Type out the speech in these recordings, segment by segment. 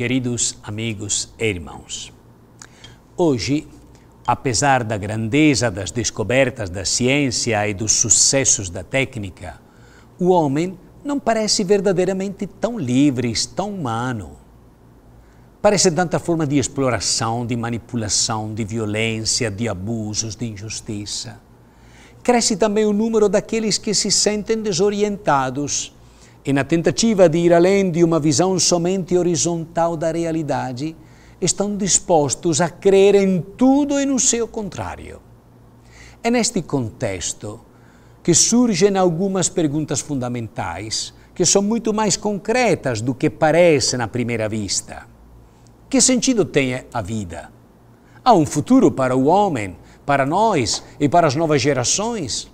queridos amigos e irmãos. Hoje, apesar da grandeza das descobertas da ciência e dos sucessos da técnica, o homem não parece verdadeiramente tão livre, tão humano. Parece tanta forma de exploração, de manipulação, de violência, de abusos, de injustiça. Cresce também o número daqueles que se sentem desorientados e na tentativa de ir além de uma visão somente horizontal da realidade, estão dispostos a crer em tudo e no seu contrário. É neste contexto que surgem algumas perguntas fundamentais que são muito mais concretas do que parece na primeira vista. Que sentido tem a vida? Há um futuro para o homem, para nós e para as novas gerações?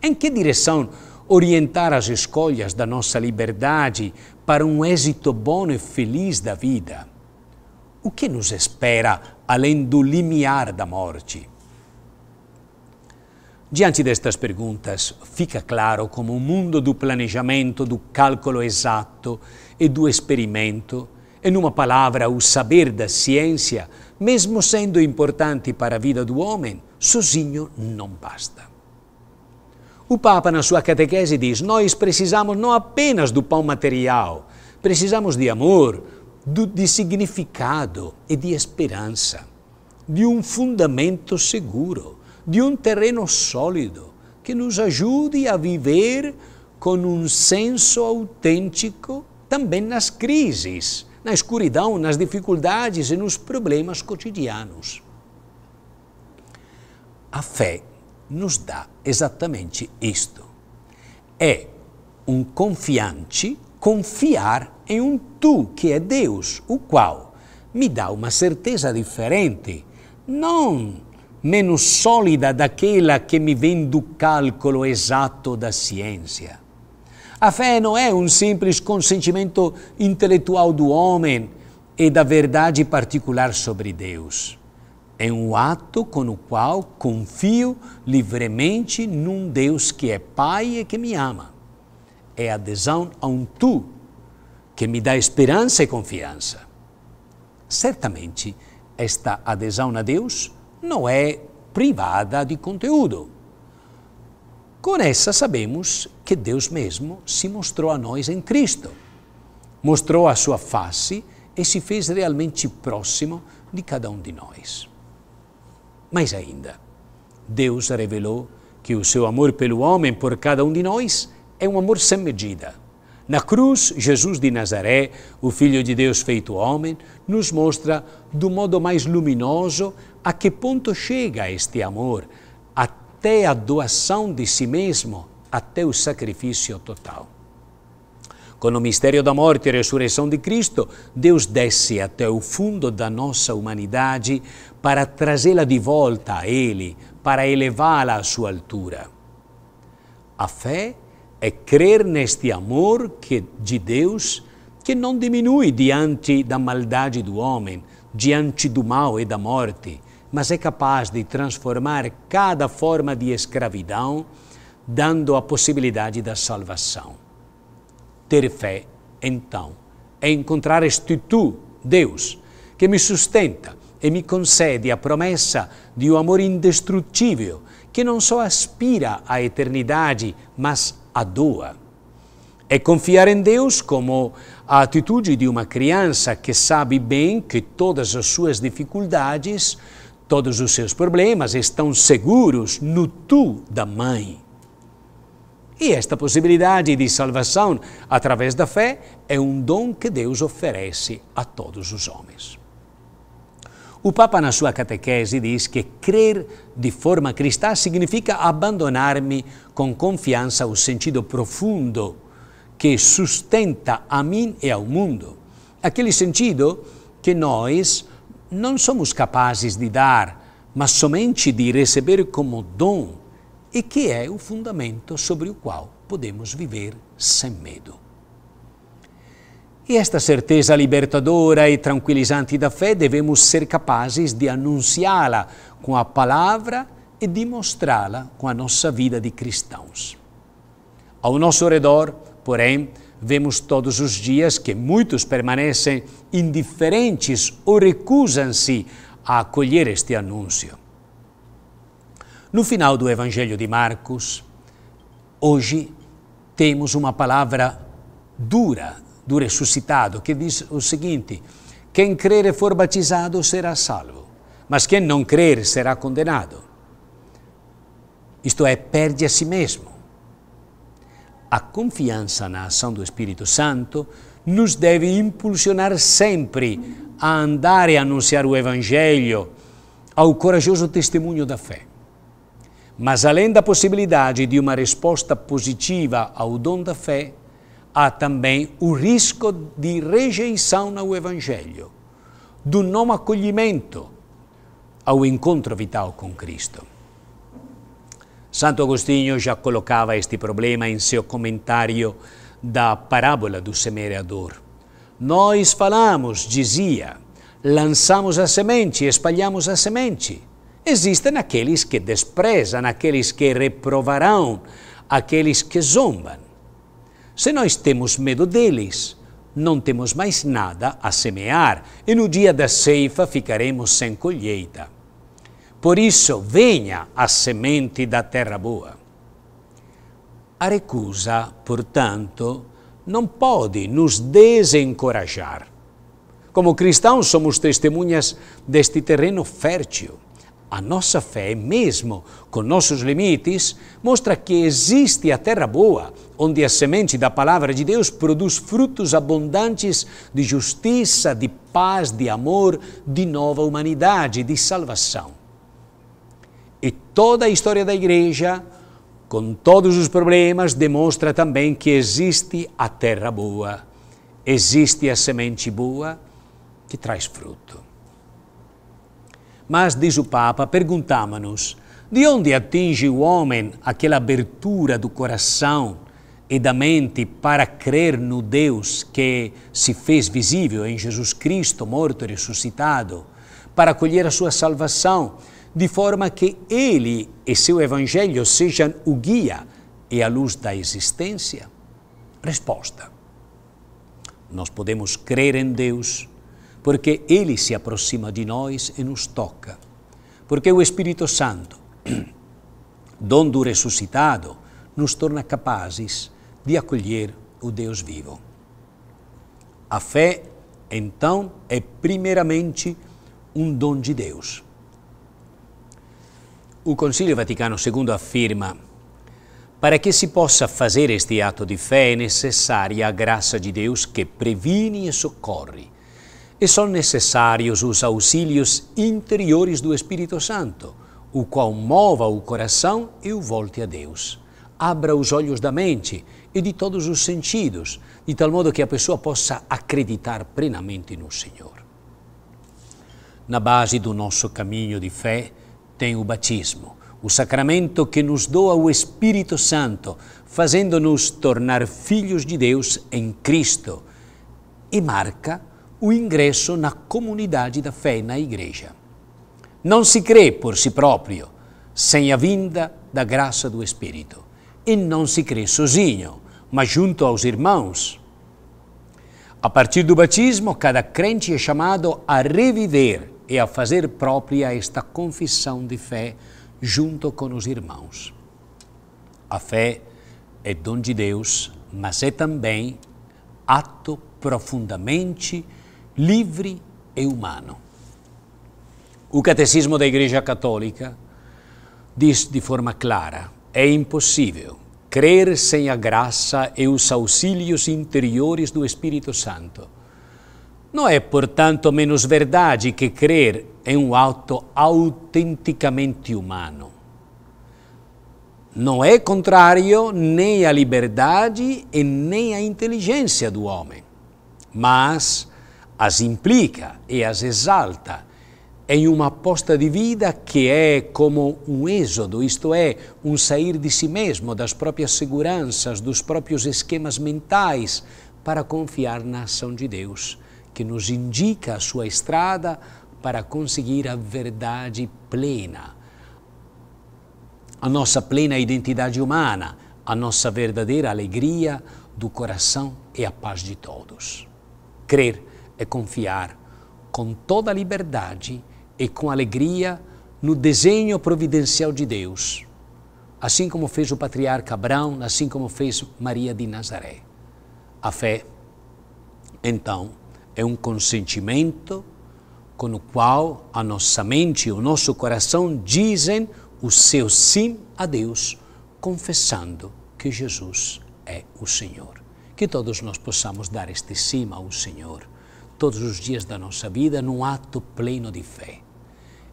Em que direção orientar as escolhas da nossa liberdade para um êxito bom e feliz da vida. O que nos espera além do limiar da morte? Diante destas perguntas, fica claro como o mundo do planejamento, do cálculo exato e do experimento, em numa palavra, o saber da ciência, mesmo sendo importante para a vida do homem, sozinho não basta. O Papa, na sua catequese, diz: Nós precisamos não apenas do pão material, precisamos de amor, do, de significado e de esperança, de um fundamento seguro, de um terreno sólido que nos ajude a viver com um senso autêntico também nas crises, na escuridão, nas dificuldades e nos problemas cotidianos. A fé nos dá exatamente isto. É um confiante confiar em um tu que é Deus, o qual me dá uma certeza diferente, não menos sólida daquela que me vem do cálculo exato da ciência. A fé não é um simples consentimento intelectual do homem e da verdade particular sobre Deus é um ato com o qual confio livremente num Deus que é Pai e que me ama. É adesão a um Tu que me dá esperança e confiança. Certamente, esta adesão a Deus não é privada de conteúdo. Com essa sabemos que Deus mesmo se mostrou a nós em Cristo. Mostrou a sua face e se fez realmente próximo de cada um de nós. Mais ainda, Deus revelou que o seu amor pelo homem por cada um de nós é um amor sem medida. Na cruz, Jesus de Nazaré, o Filho de Deus feito homem, nos mostra do modo mais luminoso a que ponto chega este amor, até a doação de si mesmo, até o sacrifício total. Com o mistério da morte e ressurreição de Cristo, Deus desce até o fundo da nossa humanidade para trazê-la de volta a Ele, para elevá-la à sua altura. A fé é crer neste amor que, de Deus que não diminui diante da maldade do homem, diante do mal e da morte, mas é capaz de transformar cada forma de escravidão, dando a possibilidade da salvação ter fé, então, é encontrar este tu, Deus, que me sustenta e me concede a promessa de um amor indestrutível que não só aspira à eternidade, mas a doa. É confiar em Deus como a atitude de uma criança que sabe bem que todas as suas dificuldades, todos os seus problemas estão seguros no tu da mãe. E esta possibilidade de salvação através da fé é um dom que Deus oferece a todos os homens. O Papa, na sua catequese, diz que crer de forma cristã significa abandonar-me com confiança ao sentido profundo que sustenta a mim e ao mundo. Aquele sentido que nós não somos capazes de dar, mas somente de receber como dom e que é o fundamento sobre o qual podemos viver sem medo. E esta certeza libertadora e tranquilizante da fé devemos ser capazes de anunciá-la com a palavra e de mostrá-la com a nossa vida de cristãos. Ao nosso redor, porém, vemos todos os dias que muitos permanecem indiferentes ou recusam-se a acolher este anúncio. No final do Evangelho de Marcos, hoje temos uma palavra dura do ressuscitado que diz o seguinte: quem crer e for batizado será salvo, mas quem não crer será condenado. Isto é, perde a si mesmo. A confiança na ação do Espírito Santo nos deve impulsionar sempre a andar e anunciar o Evangelho ao corajoso testemunho da fé. Mas além da possibilidade de uma resposta positiva ao dom da fé, há também o risco de rejeição ao Evangelho, do não acolhimento ao encontro vital com Cristo. Santo Agostinho já colocava este problema em seu comentário da parábola do semeador. Nós falamos, dizia, lançamos a semente, espalhamos a semente, Existem aqueles que desprezam, aqueles que reprovarão, aqueles que zombam. Se nós temos medo deles, não temos mais nada a semear e no dia da ceifa ficaremos sem colheita. Por isso, venha a semente da terra boa. A recusa, portanto, não pode nos desencorajar. Como cristãos, somos testemunhas deste terreno fértil a nossa fé, mesmo com nossos limites, mostra que existe a terra boa, onde a semente da palavra de Deus produz frutos abundantes de justiça, de paz, de amor, de nova humanidade, de salvação. E toda a história da igreja, com todos os problemas, demonstra também que existe a terra boa, existe a semente boa que traz fruto. Mas, diz o Papa, perguntámonos nos de onde atinge o homem aquela abertura do coração e da mente para crer no Deus que se fez visível em Jesus Cristo morto e ressuscitado, para acolher a sua salvação, de forma que ele e seu Evangelho sejam o guia e a luz da existência? Resposta: Nós podemos crer em Deus porque Ele se aproxima de nós e nos toca. Porque o Espírito Santo, dom do ressuscitado, nos torna capazes de acolher o Deus vivo. A fé, então, é primeiramente um dom de Deus. O Concílio Vaticano II afirma: para que se possa fazer este ato de fé é necessária a graça de Deus que previne e socorre e são necessários os auxílios interiores do Espírito Santo, o qual mova o coração e o volte a Deus. Abra os olhos da mente e de todos os sentidos, de tal modo que a pessoa possa acreditar plenamente no Senhor. Na base do nosso caminho de fé tem o batismo, o sacramento que nos doa o Espírito Santo, fazendo-nos tornar filhos de Deus em Cristo e marca o ingresso na comunidade da fé na igreja. Não se crê por si próprio, sem a vinda da graça do Espírito. E não se crê sozinho, mas junto aos irmãos. A partir do batismo, cada crente é chamado a reviver e a fazer própria esta confissão de fé junto com os irmãos. A fé é dom de Deus, mas é também ato profundamente livre e humano. O Catecismo da Igreja Católica diz de forma clara: é impossível crer sem a graça e os auxílios interiores do Espírito Santo. Não é, portanto, menos verdade que crer é um ato autenticamente humano. Não é contrário nem à liberdade e nem à inteligência do homem, mas as implica e as exalta em uma aposta de vida que é como um êxodo, isto é, um sair de si mesmo, das próprias seguranças, dos próprios esquemas mentais, para confiar na ação de Deus, que nos indica a sua estrada para conseguir a verdade plena, a nossa plena identidade humana, a nossa verdadeira alegria do coração e a paz de todos. Crer é confiar com toda a liberdade e com alegria no desenho providencial de Deus, assim como fez o patriarca Abraão, assim como fez Maria de Nazaré. A fé, então, é um consentimento com o qual a nossa mente e o nosso coração dizem o seu sim a Deus, confessando que Jesus é o Senhor. Que todos nós possamos dar este sim ao Senhor todos os dias da nossa vida num ato pleno de fé.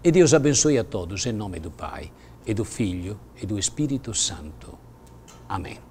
E Deus abençoe a todos em nome do Pai, e do Filho e do Espírito Santo. Amém.